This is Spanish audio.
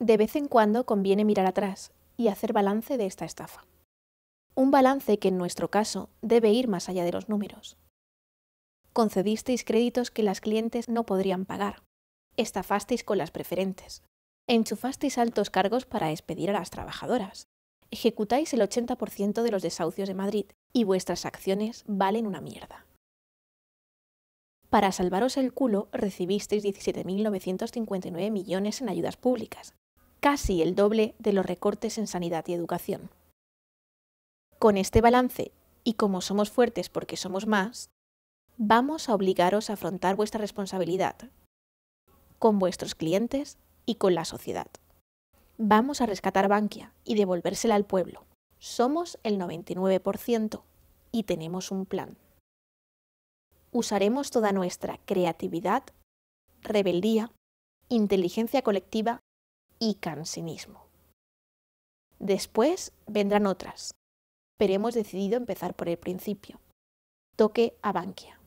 de vez en cuando conviene mirar atrás y hacer balance de esta estafa. Un balance que en nuestro caso debe ir más allá de los números. Concedisteis créditos que las clientes no podrían pagar. Estafasteis con las preferentes. Enchufasteis altos cargos para expedir a las trabajadoras. Ejecutáis el 80% de los desahucios de Madrid y vuestras acciones valen una mierda. Para salvaros el culo recibisteis 17.959 millones en ayudas públicas, casi el doble de los recortes en sanidad y educación. Con este balance, y como somos fuertes porque somos más, vamos a obligaros a afrontar vuestra responsabilidad con vuestros clientes y con la sociedad. Vamos a rescatar Bankia y devolvérsela al pueblo. Somos el 99% y tenemos un plan. Usaremos toda nuestra creatividad, rebeldía, inteligencia colectiva y cansinismo. Después vendrán otras, pero hemos decidido empezar por el principio. Toque a Bankia.